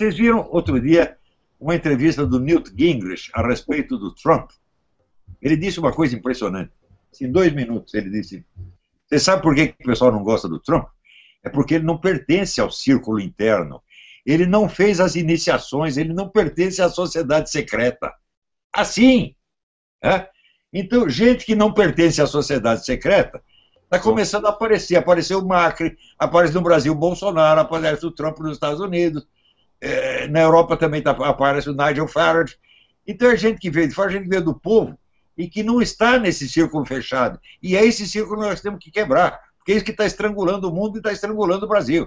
Vocês viram outro dia uma entrevista do Newt Gingrich a respeito do Trump? Ele disse uma coisa impressionante. Assim, em dois minutos, ele disse: Você sabe por que o pessoal não gosta do Trump? É porque ele não pertence ao círculo interno. Ele não fez as iniciações, ele não pertence à sociedade secreta. Assim! É? Então, gente que não pertence à sociedade secreta está começando a aparecer. Apareceu o Macri, aparece no Brasil o Bolsonaro, aparece o Trump nos Estados Unidos. É, na Europa também tá, aparece o Nigel Farage. Então é gente que veio de fora, é gente que veio do povo e que não está nesse círculo fechado. E é esse círculo que nós temos que quebrar, porque é isso que está estrangulando o mundo e está estrangulando o Brasil.